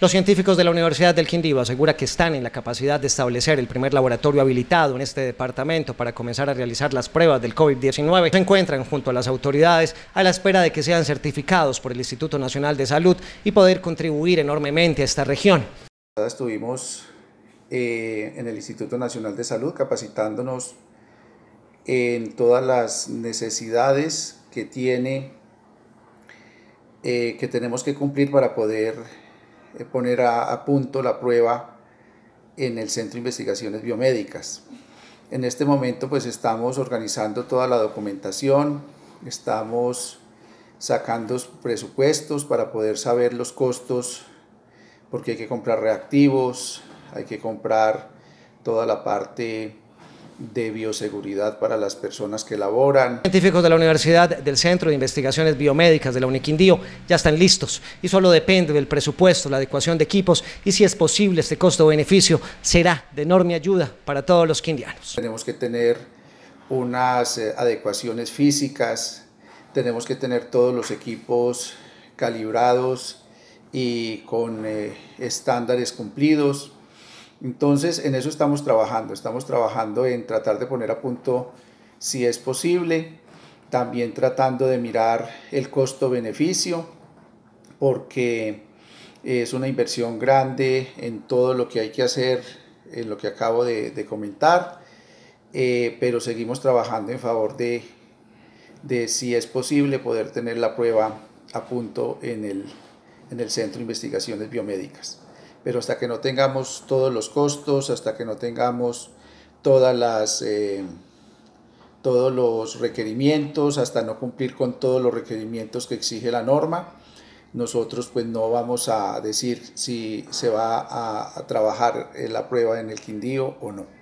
Los científicos de la Universidad del Quindío aseguran que están en la capacidad de establecer el primer laboratorio habilitado en este departamento para comenzar a realizar las pruebas del COVID-19. Se encuentran junto a las autoridades a la espera de que sean certificados por el Instituto Nacional de Salud y poder contribuir enormemente a esta región. Estuvimos eh, en el Instituto Nacional de Salud capacitándonos en todas las necesidades que tiene, eh, que tenemos que cumplir para poder eh, poner a, punto la prueba en el Centro de Investigaciones Biomédicas. En este momento pues estamos organizando toda la documentación, estamos sacando presupuestos para poder saber los costos, porque hay que comprar reactivos, hay que comprar toda la parte de bioseguridad para las personas que laboran. Científicos de la Universidad del Centro de Investigaciones Biomédicas de la Uniquindío ya están listos y solo depende del presupuesto, la adecuación de equipos y si es posible este costo-beneficio será de enorme ayuda para todos los quindianos. Tenemos que tener unas eh, adecuaciones físicas, tenemos que tener todos los equipos calibrados y con eh, estándares cumplidos. Entonces, en eso estamos trabajando, estamos trabajando en tratar de poner a punto si es posible, también tratando de mirar el costo-beneficio, porque es una inversión grande en todo lo que hay que hacer, en lo que acabo de, comentar, eh, pero seguimos trabajando en favor de, si es posible poder tener la prueba a punto en el, en el Centro de Investigaciones Biomédicas pero hasta que no tengamos todos los costos, hasta que no tengamos todas eh, todos los requerimientos, hasta no cumplir con todos los requerimientos que exige la norma, nosotros pues no vamos a decir si se va a, trabajar la prueba en el Quindío o no.